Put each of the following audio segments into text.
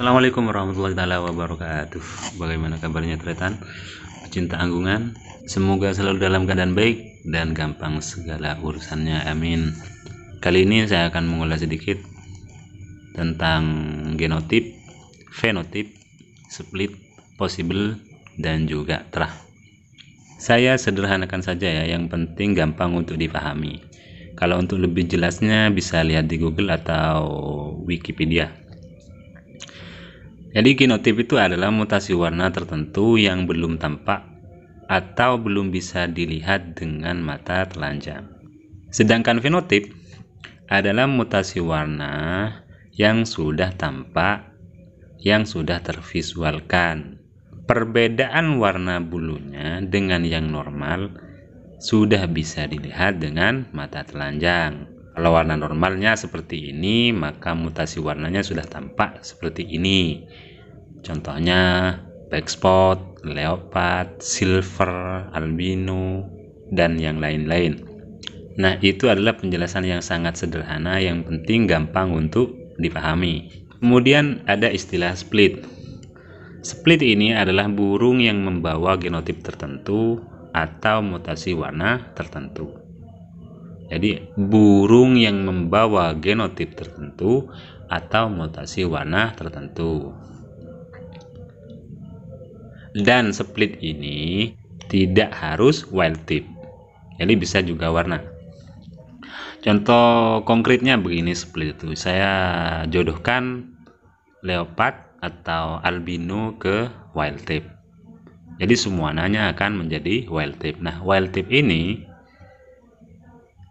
Assalamualaikum warahmatullahi taala wabarakatuh. Bagaimana kabarnya Tretan? Pecinta Anggungan, semoga selalu dalam keadaan baik dan gampang segala urusannya. Amin. Kali ini saya akan mengulas sedikit tentang genotip, fenotip, split, possible dan juga terah. Saya sederhanakan saja ya, yang penting gampang untuk dipahami. Kalau untuk lebih jelasnya bisa lihat di Google atau Wikipedia. Jadi genotip itu adalah mutasi warna tertentu yang belum tampak atau belum bisa dilihat dengan mata telanjang. Sedangkan fenotip adalah mutasi warna yang sudah tampak, yang sudah tervisualkan. Perbedaan warna bulunya dengan yang normal sudah bisa dilihat dengan mata telanjang. Kalau warna normalnya seperti ini, maka mutasi warnanya sudah tampak seperti ini. Contohnya backspot, leopard, silver, albino, dan yang lain-lain. Nah, itu adalah penjelasan yang sangat sederhana yang penting gampang untuk dipahami. Kemudian ada istilah split. Split ini adalah burung yang membawa genotip tertentu atau mutasi warna tertentu. Jadi burung yang membawa genotip tertentu atau mutasi warna tertentu. Dan split ini tidak harus wild tip. Jadi bisa juga warna. Contoh konkretnya begini split itu. Saya jodohkan leopard atau albino ke wild tip. Jadi semuanya akan menjadi wild tip. Nah, wild tip ini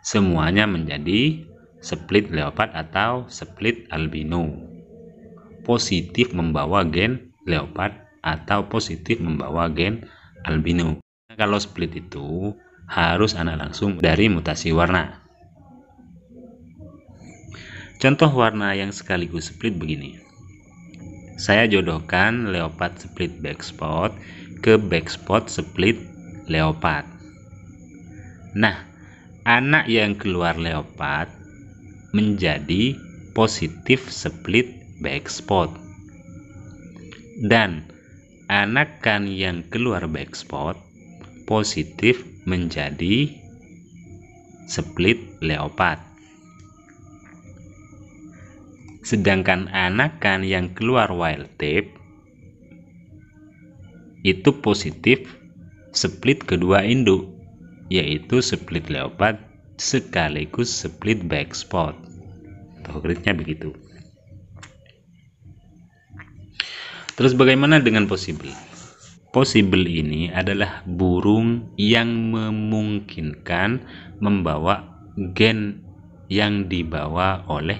semuanya menjadi split leopard atau split albino. Positif membawa gen leopard atau positif membawa gen albino. Kalau split itu harus anak langsung dari mutasi warna. Contoh warna yang sekaligus split begini. Saya jodohkan leopard split backspot ke backspot split leopard. Nah, anak yang keluar leopard menjadi positif split backspot dan anak kan yang keluar backspot positif menjadi split leopard sedangkan anak kan yang keluar wild tape itu positif split kedua induk yaitu split leopard sekaligus split back backspot. gridnya begitu. Terus bagaimana dengan possible? Possible ini adalah burung yang memungkinkan membawa gen yang dibawa oleh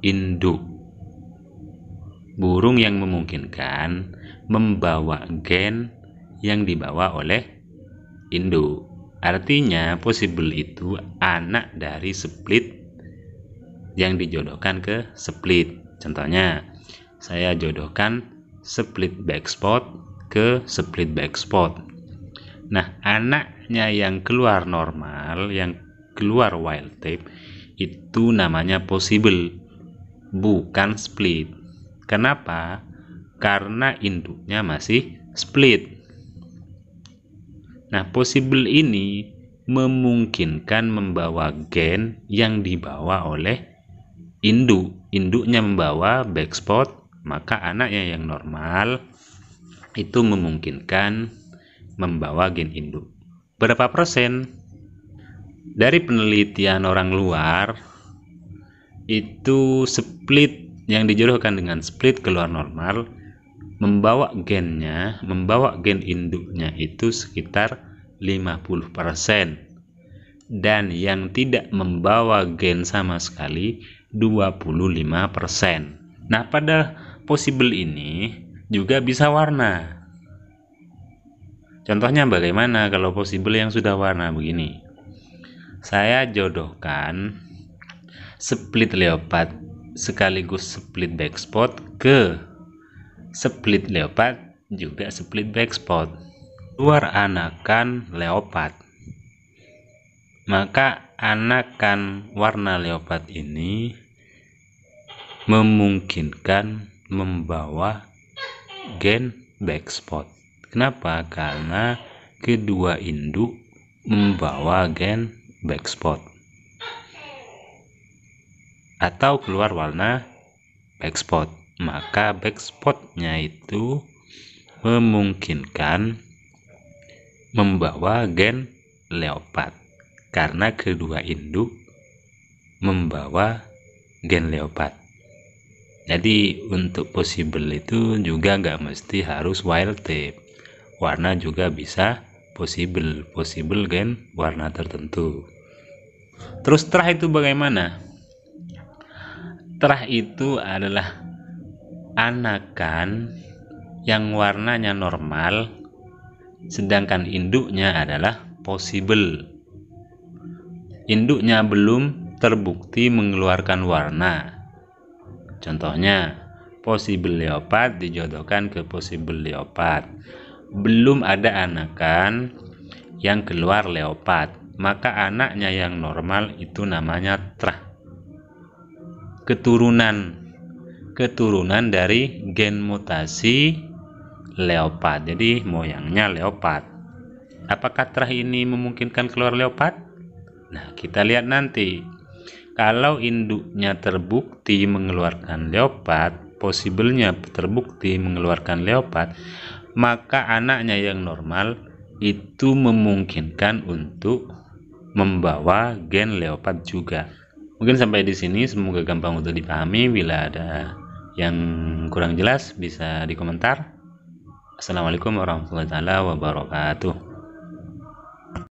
induk. Burung yang memungkinkan membawa gen yang dibawa oleh induk. Artinya possible itu anak dari split yang dijodohkan ke split. Contohnya saya jodohkan split backspot ke split backspot. Nah, anaknya yang keluar normal, yang keluar wild type itu namanya possible bukan split. Kenapa? Karena induknya masih split. Nah, possible ini memungkinkan membawa gen yang dibawa oleh induk. Induknya membawa backspot, maka anaknya yang normal itu memungkinkan membawa gen induk. Berapa persen? Dari penelitian orang luar itu split yang dijodohkan dengan split keluar normal membawa gennya, membawa gen induknya itu sekitar 50%. Dan yang tidak membawa gen sama sekali 25%. Nah, pada possible ini juga bisa warna. Contohnya bagaimana kalau possible yang sudah warna begini. Saya jodohkan split leopard sekaligus split backspot ke split leopard juga split backspot Luar anakan leopard maka anakan warna leopard ini memungkinkan membawa gen backspot kenapa karena kedua induk membawa gen backspot atau keluar warna backspot maka backspotnya itu memungkinkan membawa gen leopard karena kedua induk membawa gen leopard jadi untuk possible itu juga nggak mesti harus wild type warna juga bisa possible possible gen warna tertentu terus terah itu bagaimana terah itu adalah anakan yang warnanya normal sedangkan induknya adalah possible induknya belum terbukti mengeluarkan warna contohnya possible leopard dijodohkan ke possible leopard belum ada anakan yang keluar leopard maka anaknya yang normal itu namanya trah keturunan keturunan dari gen mutasi leopard. Jadi moyangnya leopard. Apakah terah ini memungkinkan keluar leopard? Nah, kita lihat nanti. Kalau induknya terbukti mengeluarkan leopard, possible-nya terbukti mengeluarkan leopard, maka anaknya yang normal itu memungkinkan untuk membawa gen leopard juga. Mungkin sampai di sini semoga gampang untuk dipahami. Bila ada yang kurang jelas bisa dikomentar Assalamualaikum warahmatullahi wabarakatuh